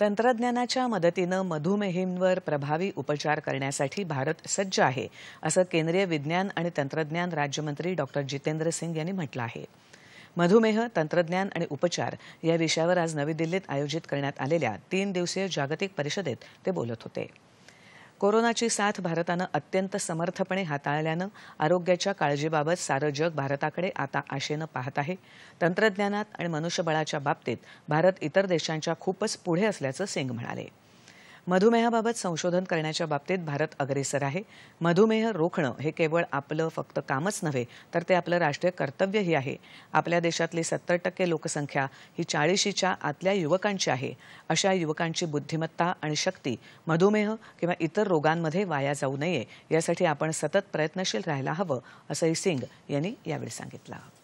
तंत्रज्ञानाच्या मदतीनं मधुमेहींवर प्रभावी उपचार करण्यासाठी भारत सज्ज आहे असं केंद्रीय विज्ञान आणि तंत्रज्ञान राज्यमंत्री डॉक्टर जितेंद्र सिंग यांनी म्हटलं आहे मधुमेह तंत्रज्ञान आणि उपचार या विषयावर आज नवी दिल्लीत आयोजित करण्यात आलेल्या तीन दिवसीय जागतिक परिषदेत ते बोलत होते कोरोनाची साथ भारतानं अत्यंत समर्थपणे हाताळल्यानं आरोग्याच्या काळजीबाबत सारं जग भारताकडे आता आशेनं पाहत आहे तंत्रज्ञानात आणि मनुष्यबळाच्या बाबतीत भारत इतर देशांच्या खूपच पुढे असल्याचं सिंग म्हणाले मधुमेहाबाबत संशोधन करण्याच्या बाबतीत भारत अग्रेसर आहे मधुमेह रोखणं हे केवळ आपलं फक्त कामच नव्हे तर ते आपलं राष्ट्रीय कर्तव्यही आहे आपल्या देशातली सत्तर टक्के लोकसंख्या ही चाळीशीच्या आतल्या युवकांची आहे अशा युवकांची बुद्धिमत्ता आणि शक्ती मधुमेह किंवा इतर रोगांमध्ये वाया जाऊ नये यासाठी आपण सतत प्रयत्नशील राहायला हवं असंही सिंग यांनी यावेळी सांगितलं